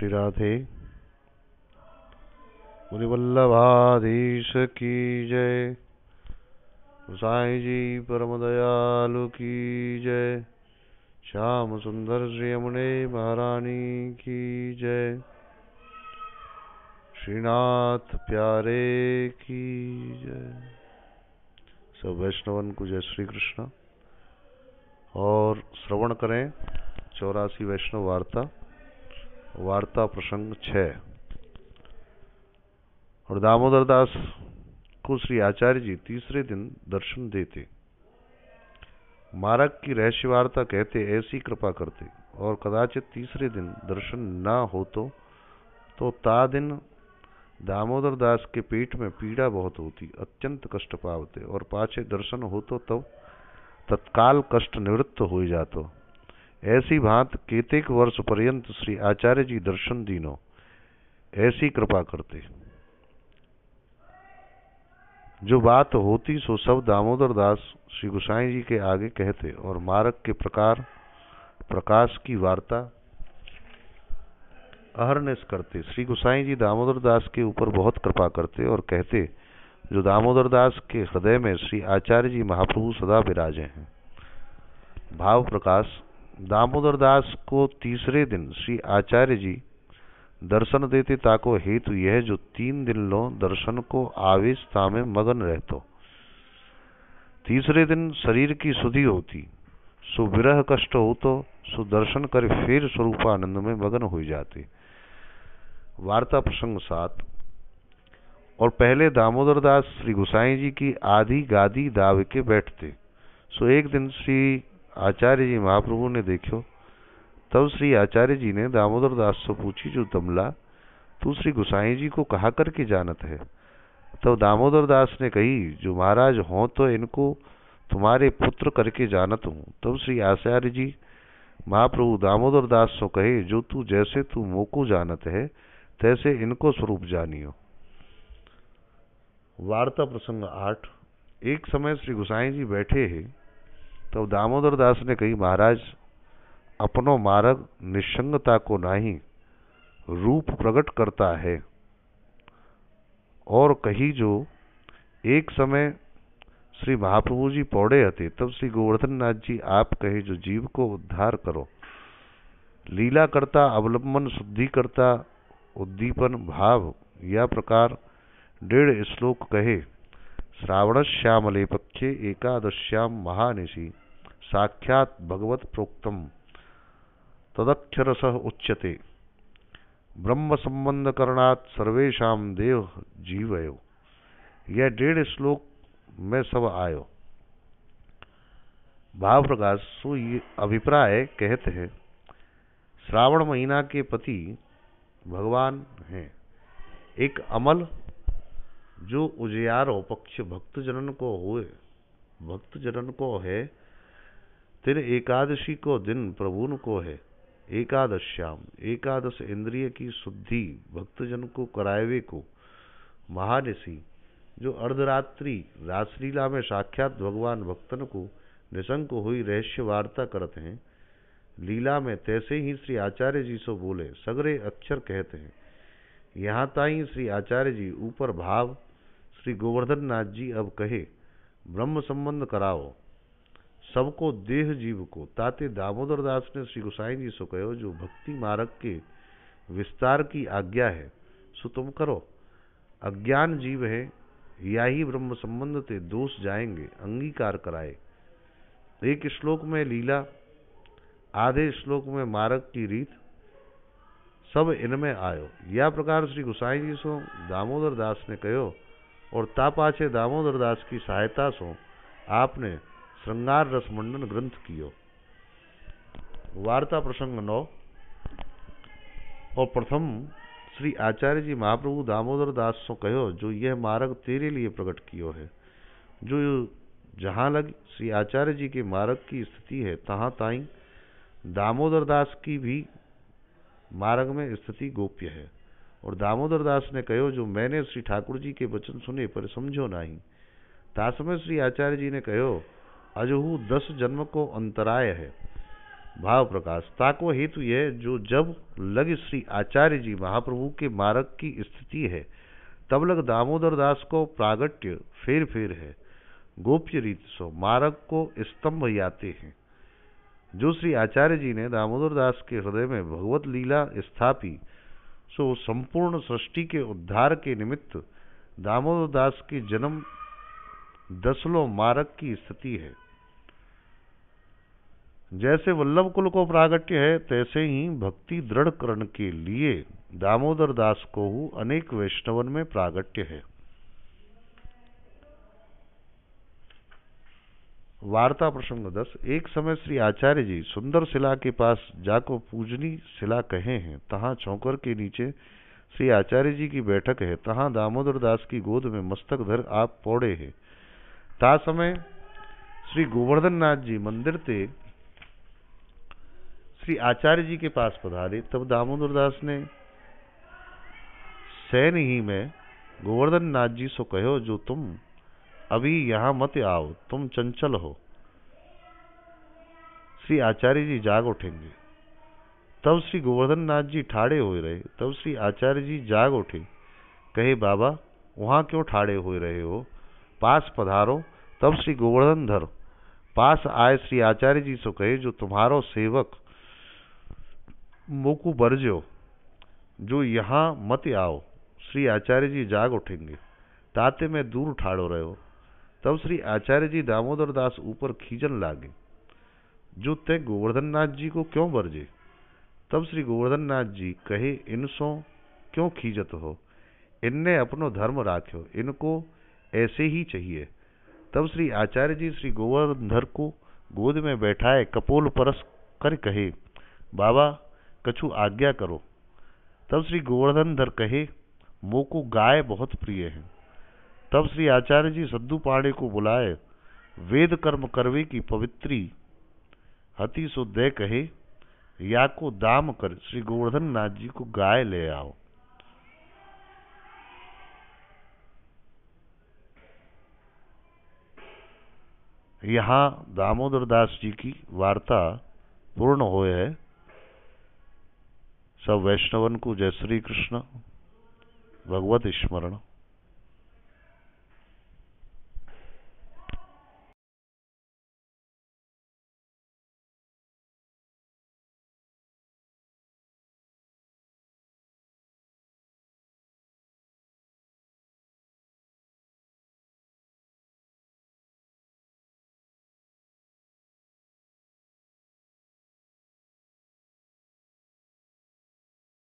श्री राधे मुनिवल्लभाधीश की जय साई जी परम दयालु की जय श्याम सुंदर श्री यमुने महारानी की जय श्रीनाथ प्यारे की जय सब वैष्णवन को जय श्री कृष्ण और श्रवण करें चौरासी वैष्णव वार्ता वार्ता प्रसंग और दामोदर दास को श्री आचार्य जी तीसरे दिन दर्शन देते मारक की रहस्य वार्ता कहते ऐसी कृपा करते और कदाचित तीसरे दिन दर्शन ना हो तो, तो ता दिन दामोदर दास के पेट में पीड़ा बहुत होती अत्यंत कष्ट पावते और पाछे दर्शन हो तो तब तत्काल कष्ट निवृत्त हो जातो એસી वर्ष पर्यंत श्री आचार्य जी दर्शन દર્શનજીનો ऐसी कृपा करते जो बात होती सो सब दामोदर दास श्री गोसाई जी के आगे कहते और मारक के प्रकार प्रकाश की वार्ता अहरनेस करते श्री गोसाई जी दामोदर दास के ऊपर बहुत कृपा करते और कहते जो दामोदर दास के हृदय में श्री आचार्य जी महाप्रभु सदा विराजे हैं भाव प्रकाश दामोदर दास को तीसरे दिन श्री आचार्य जी दर्शन देते ताको हेतु यह जो तीन दिन लो दर्शन को आवेशता में मगन रहतो तीसरे दिन शरीर की शुद्धि होती सो विरह कष्ट हो तो सुदर्शन कर फिर स्वरूपानंद में मगन हो जाते वार्ता प्रसंग सात और पहले दामोदर दास श्री गोसाई जी की आधी गादी दाव के बैठते सो एक दिन श्री आचार्य जी महाप्रभु ने देखो तब श्री आचार्य जी ने दामोदर दास से पूछी जो दमला तू श्री गुसाई जी को कहा करके जानत है तब दामोदर दास ने कही जो महाराज हो तो इनको तुम्हारे पुत्र करके जानत हूँ तब श्री आचार्य जी महाप्रभु दामोदर दास सो कहे जो तू जैसे तू मोको जानत है तैसे इनको स्वरूप जानियो वार्ता प्रसंग आठ एक समय श्री गुसाई जी बैठे हैं तब तो दामोदर दास ने कही महाराज अपनो मार्ग निसंगता को नहीं रूप प्रकट करता है और कही जो एक समय श्री महाप्रभु जी पौड़े थे तब श्री गोवर्धन नाथ जी आप कहे जो जीव को उद्धार करो लीला करता अवलंबन शुद्धि करता उद्दीपन भाव या प्रकार डेढ़ श्लोक कहे एकादश्याम महानिशी महानिशि भगवत प्रोक्तम तदक्षरस उच्यते ब्रह्मसंबंधकरणात् सर्वेशा देव जीवयो यह डेढ़ श्लोक में सब आयो भाव प्रकाश सो ये अभिप्राय कहते हैं श्रावण महीना के पति भगवान हैं एक अमल जो उजियार पक्ष भक्त जनन को हुए भक्त जनन को है तिर एकादशी को दिन प्रभुन को है एकादश्याम एकादश इंद्रिय की शुद्धि भक्तजन को करायवे को महानिशी जो अर्धरात्रि रासलीला में साक्षात भगवान भक्तन को निशंक हुई रहस्य वार्ता करते हैं लीला में तैसे ही श्री आचार्य जी सो बोले सगरे अक्षर कहते हैं यहाँ ताई श्री आचार्य जी ऊपर भाव श्री गोवर्धन नाथ जी अब कहे ब्रह्म संबंध कराओ सबको देह जीव को ताते दामोदर दास ने श्री गोसाई जी से कहो जो भक्ति मार्ग के विस्तार की आज्ञा है सो तुम करो अज्ञान जीव है या ही ब्रह्म संबंध ते दोष जाएंगे अंगीकार कराए एक श्लोक में लीला आधे श्लोक में मारक की रीत सब इनमें आयो या प्रकार श्री गोसाई जी सो दामोदर दास ने कहो और तापाचे दामोदर दास की सहायता सो आपने श्रृंगार रसमंडन ग्रंथ कियो वार्ता प्रसंग नौ और प्रथम श्री आचार्य जी महाप्रभु दामोदर दास सो कहो जो यह मार्ग तेरे लिए प्रकट कियो है जो जहाँ लग श्री आचार्य जी के मार्ग की स्थिति है तहाँ ताई दामोदर दास की भी मार्ग में स्थिति गोप्य है और दामोदर दास ने कहो जो मैंने श्री ठाकुर जी के वचन सुने पर समझो नहीं तासमय श्री आचार्य जी ने कहो अजहू दस जन्म को अंतराय है भाव प्रकाश ताको हेतु यह जो जब लग श्री आचार्य जी महाप्रभु के मारक की स्थिति है तब लग दामोदर दास को प्रागट्य फेर फेर है गोप्य रीत सो मारक को स्तंभ याते हैं जो श्री आचार्य जी ने दामोदर दास के हृदय में भगवत लीला स्थापी सो संपूर्ण सृष्टि के उद्धार के निमित्त दामोदर दास की जन्म दसलो मारक की स्थिति है जैसे वल्लभ कुल को प्रागट्य है तैसे ही भक्ति दृढ़ करण के लिए दामोदर दास को अनेक वैष्णवन में प्रागट्य है वार्ता प्रसंग दस एक समय श्री आचार्य जी सुंदर शिला के पास जाको पूजनी शिला कहे हैं तहाँ चौकर के नीचे श्री आचार्य जी की बैठक है तहाँ दामोदर दास की गोद में मस्तक धर आप पौड़े है ता समय श्री गोवर्धन नाथ जी मंदिर ते श्री आचार्य जी के पास पधारे तब दामोदर दास ने सैन ही में गोवर्धन नाथ जी सो कहो जो तुम अभी यहाँ मत आओ तुम चंचल हो श्री आचार्य जी जाग उठेंगे तब श्री गोवर्धन नाथ जी ठाड़े हो रहे तब श्री आचार्य जी जाग उठे कहे बाबा वहाँ क्यों ठाड़े हो रहे हो पास पधारो तब श्री गोवर्धन धर पास आए श्री आचार्य जी सो कहे जो तुम्हारो सेवक मोकू बरजो जो यहाँ मत आओ श्री आचार्य जी जाग उठेंगे ताते में दूर ठाड़ो रहे हो तब श्री आचार्य जी दामोदर दास ऊपर खींचन लागे जो तय गोवर्धन नाथ जी को क्यों बरजे तब श्री गोवर्धन नाथ जी कहे इन सो क्यों खींचत हो इनने अपनो धर्म राख्यो इनको ऐसे ही चाहिए तब श्री आचार्य जी श्री गोवर्धन को गोद में बैठाए कपोल परस कर कहे बाबा कछु आज्ञा करो तब श्री गोवर्धन धर कहे मोको गाय बहुत प्रिय है तब श्री आचार्य जी सद्दू पाड़े को बुलाए वेद कर्म करवे की पवित्री हति सुदय कहे या को दाम कर श्री गोवर्धन नाथ जी को गाय ले आओ यहाँ दामोदर दास जी की वार्ता पूर्ण हो है सब वैष्णवन को जय श्री कृष्ण भगवत स्मरण